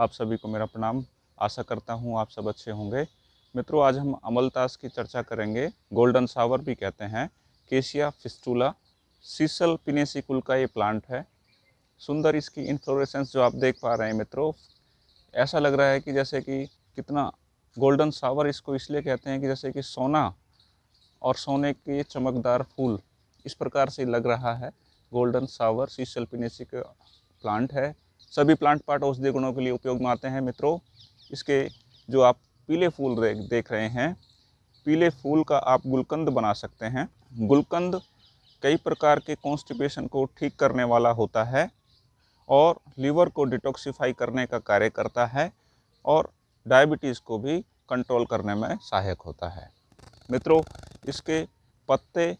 आप सभी को मेरा प्रणाम आशा करता हूँ आप सब अच्छे होंगे मित्रों आज हम अमलतास की चर्चा करेंगे गोल्डन सावर भी कहते हैं केशिया फिस्टूला सीसल कुल का ये प्लांट है सुंदर इसकी इन्फ्लोरेसेंस जो आप देख पा रहे हैं मित्रों ऐसा लग रहा है कि जैसे कि कितना गोल्डन सावर इसको इसलिए कहते हैं कि जैसे कि सोना और सोने के चमकदार फूल इस प्रकार से लग रहा है गोल्डन सावर सीसल पिनेसी का प्लांट है सभी प्लांट पार्ट औषधि गुणों के लिए उपयोग में आते हैं मित्रों इसके जो आप पीले फूल देख रहे हैं पीले फूल का आप गुलकंद बना सकते हैं गुलकंद कई प्रकार के कॉन्स्टिपेशन को ठीक करने वाला होता है और लीवर को डिटॉक्सीफाई करने का कार्य करता है और डायबिटीज़ को भी कंट्रोल करने में सहायक होता है मित्रों इसके पत्ते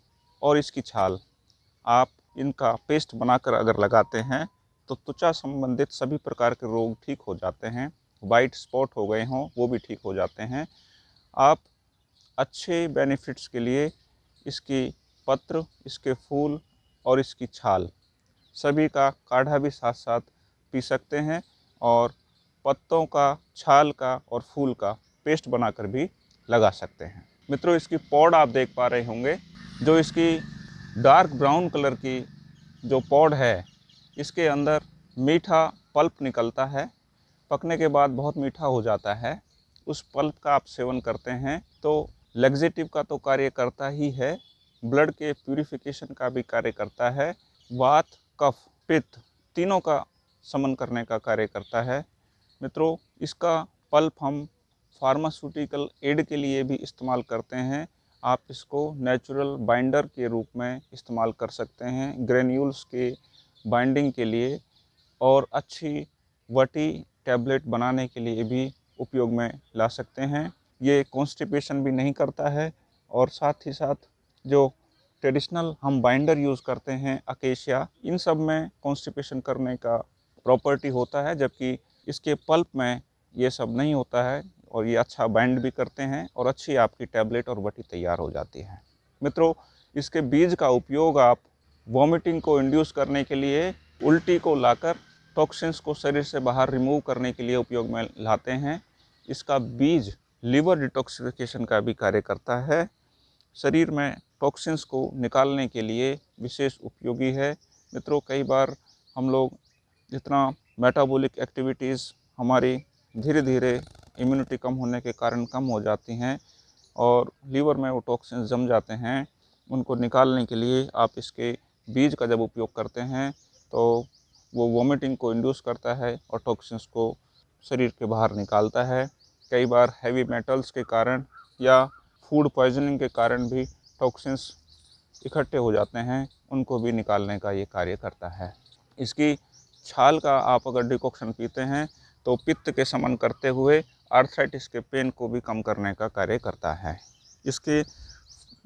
और इसकी छाल आप इनका पेस्ट बनाकर अगर लगाते हैं तो त्वचा संबंधित सभी प्रकार के रोग ठीक हो जाते हैं वाइट स्पॉट हो गए हों वो भी ठीक हो जाते हैं आप अच्छे बेनिफिट्स के लिए इसकी पत्र इसके फूल और इसकी छाल सभी का काढ़ा भी साथ साथ पी सकते हैं और पत्तों का छाल का और फूल का पेस्ट बनाकर भी लगा सकते हैं मित्रों इसकी पौड आप देख पा रहे होंगे जो इसकी डार्क ब्राउन कलर की जो पौड है इसके अंदर मीठा पल्प निकलता है पकने के बाद बहुत मीठा हो जाता है उस पल्प का आप सेवन करते हैं तो लेग्जेटिव का तो कार्य करता ही है ब्लड के प्यूरिफिकेशन का भी कार्य करता है वात कफ पित्त तीनों का समन करने का कार्य करता है मित्रों इसका पल्प हम फार्मास्यूटिकल एड के लिए भी इस्तेमाल करते हैं आप इसको नेचुरल बाइंडर के रूप में इस्तेमाल कर सकते हैं ग्रेन्यूल्स के बाइंडिंग के लिए और अच्छी वटी टैबलेट बनाने के लिए भी उपयोग में ला सकते हैं ये कॉन्स्टिपेशन भी नहीं करता है और साथ ही साथ जो ट्रेडिशनल हम बाइंडर यूज़ करते हैं अकेशिया इन सब में कॉन्स्टिपेशन करने का प्रॉपर्टी होता है जबकि इसके पल्प में ये सब नहीं होता है और ये अच्छा बाइंड भी करते हैं और अच्छी आपकी टैबलेट और वटी तैयार हो जाती है मित्रों इसके बीज का उपयोग आप वॉमिटिंग को इंड्यूस करने के लिए उल्टी को लाकर टॉक्सिन्स को शरीर से बाहर रिमूव करने के लिए उपयोग में लाते हैं इसका बीज लीवर डिटॉक्सिफिकेशन का भी कार्य करता है शरीर में टॉक्सिन्स को निकालने के लिए विशेष उपयोगी है मित्रों कई बार हम लोग जितना मेटाबॉलिक एक्टिविटीज़ हमारी धीरे धीरे इम्यूनिटी कम होने के कारण कम हो जाती हैं और लीवर में वो टॉक्सिन्स जम जाते हैं उनको निकालने के लिए आप इसके बीज का जब उपयोग करते हैं तो वो वॉमिटिंग को इंड्यूस करता है और टॉक्सिन्स को शरीर के बाहर निकालता है कई बार हैवी मेटल्स के कारण या फूड पॉइजनिंग के कारण भी टॉक्सिन्स इकट्ठे हो जाते हैं उनको भी निकालने का ये कार्य करता है इसकी छाल का आप अगर डिकॉक्शन पीते हैं तो पित्त के समन करते हुए आर्थराइटिस के पेन को भी कम करने का कार्य करता है इसके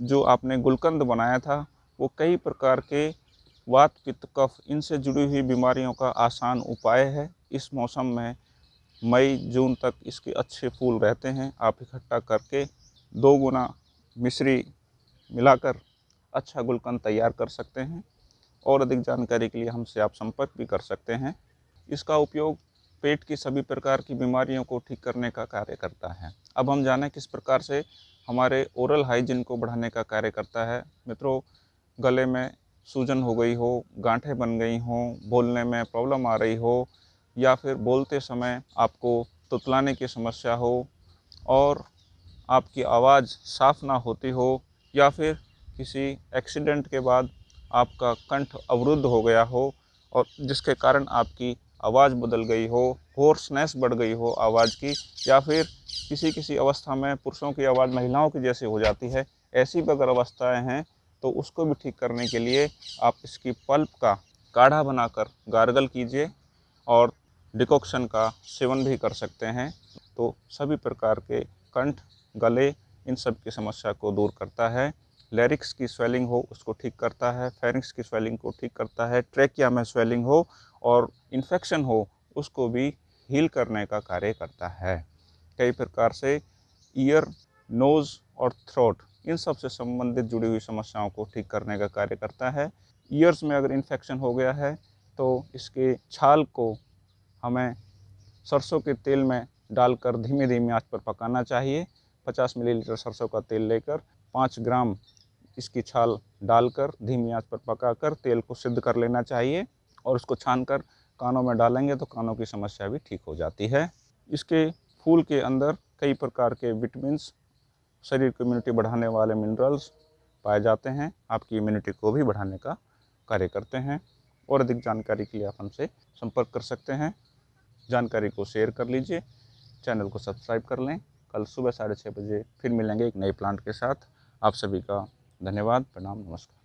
जो आपने गुलकंद बनाया था वो कई प्रकार के वात पित्त कफ इनसे जुड़ी हुई बीमारियों का आसान उपाय है इस मौसम में मई जून तक इसके अच्छे फूल रहते हैं आप इकट्ठा करके दो गुना मिश्री मिलाकर अच्छा गुलकंद तैयार कर सकते हैं और अधिक जानकारी के लिए हमसे आप संपर्क भी कर सकते हैं इसका उपयोग पेट की सभी प्रकार की बीमारियों को ठीक करने का कार्य करता है अब हम जाने किस प्रकार से हमारे ओरल हाइजीन को बढ़ाने का कार्य करता है मित्रों गले में सूजन हो गई हो गांठे बन गई हों बोलने में प्रॉब्लम आ रही हो या फिर बोलते समय आपको तुतलाने की समस्या हो और आपकी आवाज़ साफ ना होती हो या फिर किसी एक्सीडेंट के बाद आपका कंठ अवरुद्ध हो गया हो और जिसके कारण आपकी आवाज़ बदल गई हो होर्सनेस बढ़ गई हो आवाज़ की या फिर किसी किसी अवस्था में पुरुषों की आवाज़ महिलाओं की जैसी हो जाती है ऐसी भी अगर अवस्थाएँ हैं तो उसको भी ठीक करने के लिए आप इसकी पल्प का काढ़ा बनाकर गार्गल कीजिए और डिकॉक्शन का सेवन भी कर सकते हैं तो सभी प्रकार के कंठ गले इन सब की समस्या को दूर करता है लैरिक्स की स्वेलिंग हो उसको ठीक करता है फेरिक्स की स्वेलिंग को ठीक करता है ट्रेकिया में स्वेलिंग हो और इन्फेक्शन हो उसको भी हील करने का कार्य करता है कई प्रकार से ईयर नोज़ और थ्रोट इन सब से संबंधित जुड़ी हुई समस्याओं को ठीक करने का कार्य करता है ईयर्स में अगर इन्फेक्शन हो गया है तो इसके छाल को हमें सरसों के तेल में डालकर धीमे धीमे आँच पर पकाना चाहिए 50 मिलीलीटर सरसों का तेल लेकर 5 ग्राम इसकी छाल डालकर धीमी आँच पर पकाकर तेल को सिद्ध कर लेना चाहिए और उसको छान कर कानों में डालेंगे तो कानों की समस्या भी ठीक हो जाती है इसके फूल के अंदर कई प्रकार के विटमिन्स शरीर की इम्यूनिटी बढ़ाने वाले मिनरल्स पाए जाते हैं आपकी इम्यूनिटी को भी बढ़ाने का कार्य करते हैं और अधिक जानकारी के लिए आप हमसे संपर्क कर सकते हैं जानकारी को शेयर कर लीजिए चैनल को सब्सक्राइब कर लें कल सुबह साढ़े छः बजे फिर मिलेंगे एक नए प्लांट के साथ आप सभी का धन्यवाद प्रणाम नमस्कार